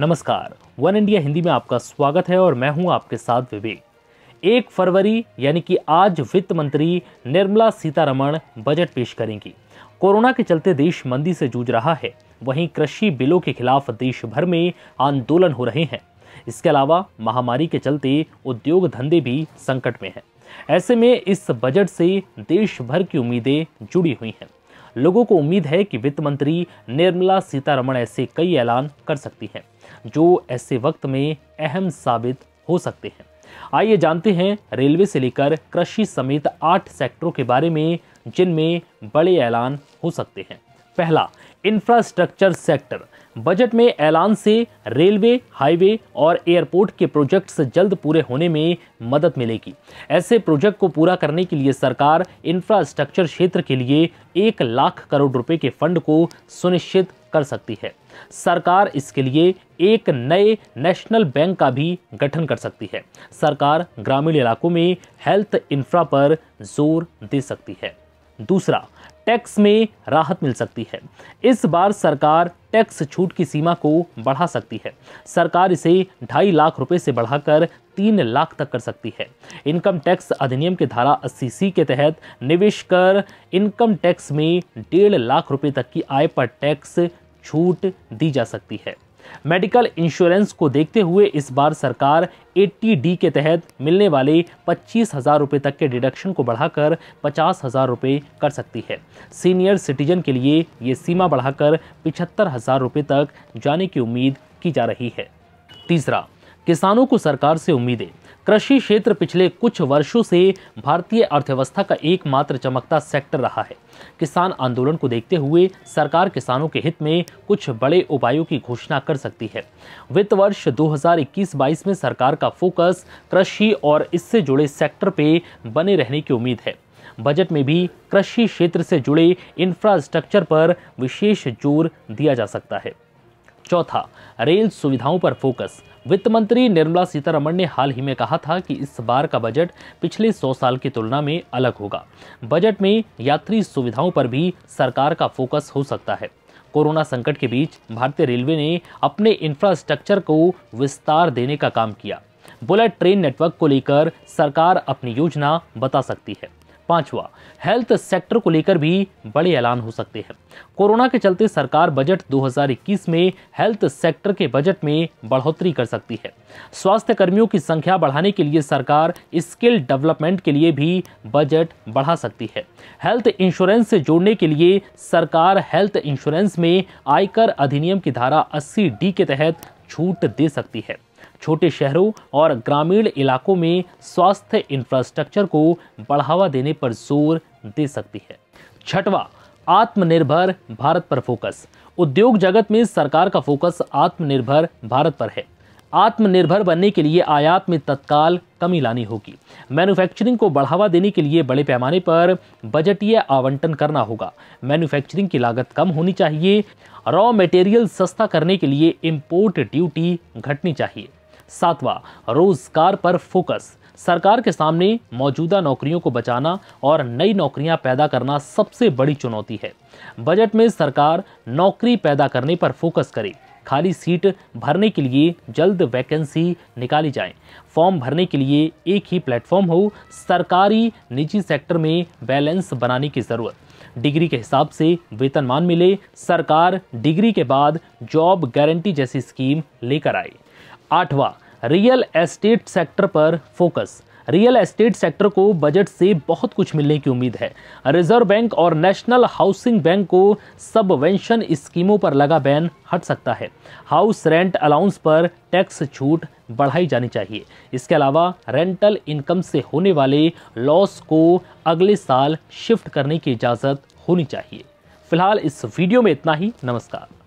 नमस्कार one India Hindi में आपका स्वागत है और मैं हूं आपके साथ विवेक एक फरवरी यानी कि आज वित्त मंत्री निर्मला सीतारमण बजट पेश करेंगी कोरोना के चलते देश मंदी से जूझ रहा है वहीं कृषि बिलों के खिलाफ देश भर में आंदोलन हो रहे हैं इसके अलावा महामारी के चलते उद्योग धंधे भी संकट में हैं ऐसे में इस बजट से देश भर की उम्मीदें जुड़ी हुई हैं लोगों को उम्मीद है कि वित्त मंत्री निर्मला सीतारमण ऐसे कई ऐलान कर सकती हैं जो ऐसे वक्त में अहम साबित हो सकते हैं आइए जानते हैं रेलवे से लेकर कृषि समेत आठ सेक्टरों के बारे में जिनमें बड़े ऐलान हो सकते हैं पहला इंफ्रास्ट्रक्चर सेक्टर बजट में ऐलान से रेलवे हाईवे और एयरपोर्ट के प्रोजेक्ट्स जल्द पूरे होने में मदद मिलेगी ऐसे प्रोजेक्ट को पूरा करने के लिए सरकार इंफ्रास्ट्रक्चर क्षेत्र के लिए एक लाख करोड़ रुपए के फंड को सुनिश्चित कर सकती है सरकार इसके लिए एक नए नेशनल बैंक का भी गठन कर सकती है सरकार ग्रामीण इलाकों में हेल्थ इंफ्रा पर जोर दे सकती है दूसरा टैक्स में राहत मिल सकती है इस बार सरकार टैक्स छूट की सीमा को बढ़ा सकती है सरकार इसे ढाई लाख रुपए से बढ़ाकर तीन लाख तक कर सकती है इनकम टैक्स अधिनियम के धारा अस्सी सी के तहत निवेश कर इनकम टैक्स में डेढ़ लाख रुपए तक की आय पर टैक्स छूट दी जा सकती है मेडिकल इंश्योरेंस को देखते हुए इस बार सरकार ए डी के तहत मिलने वाले पच्चीस हज़ार रुपये तक के डिडक्शन को बढ़ाकर पचास हज़ार रुपये कर सकती है सीनियर सिटीजन के लिए ये सीमा बढ़ाकर पिछहत्तर हज़ार रुपये तक जाने की उम्मीद की जा रही है तीसरा किसानों को सरकार से उम्मीदें कृषि क्षेत्र पिछले कुछ वर्षों से भारतीय अर्थव्यवस्था का एकमात्र चमकता सेक्टर रहा है किसान आंदोलन को देखते हुए सरकार किसानों के हित में कुछ बड़े उपायों की घोषणा कर सकती है वित्त वर्ष 2021-22 में सरकार का फोकस कृषि और इससे जुड़े सेक्टर पे बने रहने की उम्मीद है बजट में भी कृषि क्षेत्र से जुड़े इंफ्रास्ट्रक्चर पर विशेष जोर दिया जा सकता है चौथा रेल सुविधाओं पर फोकस वित्त मंत्री निर्मला सीतारमण ने हाल ही में कहा था कि इस बार का बजट पिछले 100 साल की तुलना में अलग होगा बजट में यात्री सुविधाओं पर भी सरकार का फोकस हो सकता है कोरोना संकट के बीच भारतीय रेलवे ने अपने इंफ्रास्ट्रक्चर को विस्तार देने का काम किया बुलेट ट्रेन नेटवर्क को लेकर सरकार अपनी योजना बता सकती है पांचवा हेल्थ सेक्टर को लेकर भी बड़े ऐलान हो सकते हैं कोरोना के चलते सरकार बजट 2021 में हेल्थ सेक्टर के बजट में बढ़ोतरी कर सकती है स्वास्थ्य कर्मियों की संख्या बढ़ाने के लिए सरकार स्किल डेवलपमेंट के लिए भी बजट बढ़ा सकती है हेल्थ इंश्योरेंस से जोड़ने के लिए सरकार हेल्थ इंश्योरेंस में आयकर अधिनियम की धारा अस्सी डी के तहत छूट दे सकती है छोटे शहरों और ग्रामीण इलाकों में स्वास्थ्य इंफ्रास्ट्रक्चर को बढ़ावा देने पर जोर दे सकती है छठवा आत्मनिर्भर भारत पर फोकस उद्योग जगत में सरकार का फोकस आत्मनिर्भर भारत पर है आत्मनिर्भर बनने के लिए आयात में तत्काल कमी लानी होगी मैन्युफैक्चरिंग को बढ़ावा देने के लिए बड़े पैमाने पर बजटीय आवंटन करना होगा मैन्युफैक्चरिंग की लागत कम होनी चाहिए रॉ मटेरियल सस्ता करने के लिए इम्पोर्ट ड्यूटी घटनी चाहिए सातवा रोजगार पर फोकस सरकार के सामने मौजूदा नौकरियों को बचाना और नई नौकरियां पैदा करना सबसे बड़ी चुनौती है बजट में सरकार नौकरी पैदा करने पर फोकस करे खाली सीट भरने के लिए जल्द वैकेंसी निकाली जाए फॉर्म भरने के लिए एक ही प्लेटफॉर्म हो सरकारी निजी सेक्टर में बैलेंस बनाने की ज़रूरत डिग्री के हिसाब से वेतनमान मिले सरकार डिग्री के बाद जॉब गारंटी जैसी स्कीम लेकर आए आठवां रियल एस्टेट सेक्टर पर फोकस रियल एस्टेट सेक्टर को बजट से बहुत कुछ मिलने की उम्मीद है रिजर्व बैंक और नेशनल हाउसिंग बैंक को सबवेंशन स्कीमों पर लगा बैन हट सकता है हाउस रेंट अलाउंस पर टैक्स छूट बढ़ाई जानी चाहिए इसके अलावा रेंटल इनकम से होने वाले लॉस को अगले साल शिफ्ट करने की इजाज़त होनी चाहिए फिलहाल इस वीडियो में इतना ही नमस्कार